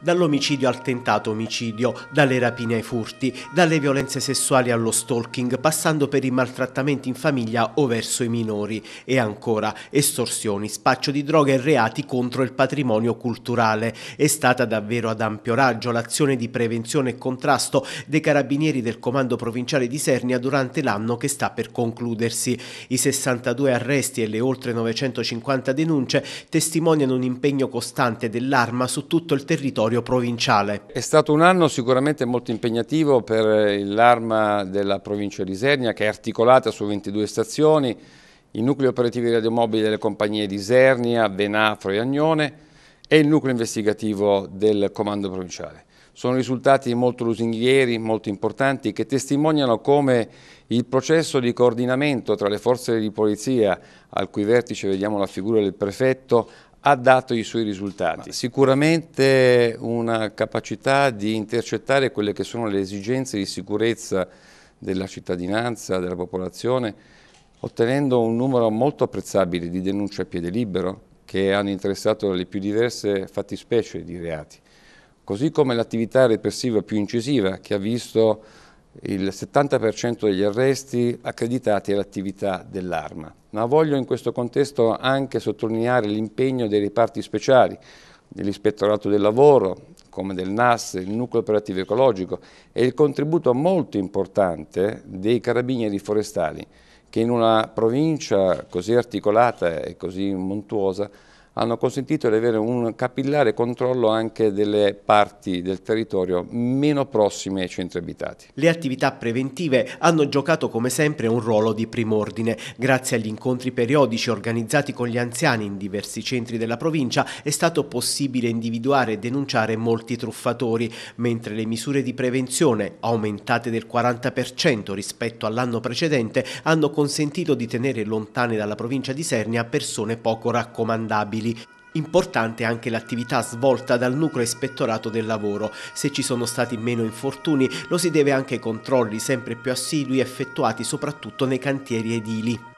dall'omicidio al tentato omicidio, dalle rapine ai furti, dalle violenze sessuali allo stalking, passando per i maltrattamenti in famiglia o verso i minori e ancora estorsioni, spaccio di droga e reati contro il patrimonio culturale. È stata davvero ad ampio raggio l'azione di prevenzione e contrasto dei carabinieri del comando provinciale di Sernia durante l'anno che sta per concludersi. I 62 arresti e le oltre 950 denunce testimoniano un impegno costante dell'arma su tutto il territorio territorio provinciale. È stato un anno sicuramente molto impegnativo per eh, l'Arma della provincia di Isernia che è articolata su 22 stazioni, i nuclei operativi radiomobili delle compagnie di Isernia, Venafro e Agnone e il nucleo investigativo del comando provinciale. Sono risultati molto lusinghieri, molto importanti, che testimoniano come il processo di coordinamento tra le forze di polizia, al cui vertice vediamo la figura del prefetto, ha dato i suoi risultati. Sicuramente una capacità di intercettare quelle che sono le esigenze di sicurezza della cittadinanza, della popolazione, ottenendo un numero molto apprezzabile di denunce a piede libero che hanno interessato le più diverse fattispecie di reati. Così come l'attività repressiva più incisiva che ha visto il 70% degli arresti accreditati all'attività dell'arma. Ma voglio in questo contesto anche sottolineare l'impegno dei reparti speciali, dell'Ispettorato del Lavoro, come del NAS, il Nucleo Operativo Ecologico e il contributo molto importante dei carabinieri forestali che in una provincia così articolata e così montuosa hanno consentito di avere un capillare controllo anche delle parti del territorio meno prossime ai centri abitati. Le attività preventive hanno giocato come sempre un ruolo di primordine. Grazie agli incontri periodici organizzati con gli anziani in diversi centri della provincia è stato possibile individuare e denunciare molti truffatori, mentre le misure di prevenzione, aumentate del 40% rispetto all'anno precedente, hanno consentito di tenere lontane dalla provincia di Sernia persone poco raccomandabili operativi. Importante anche l'attività svolta dal nucleo ispettorato del lavoro. Se ci sono stati meno infortuni, lo si deve anche ai controlli sempre più assidui effettuati soprattutto nei cantieri edili.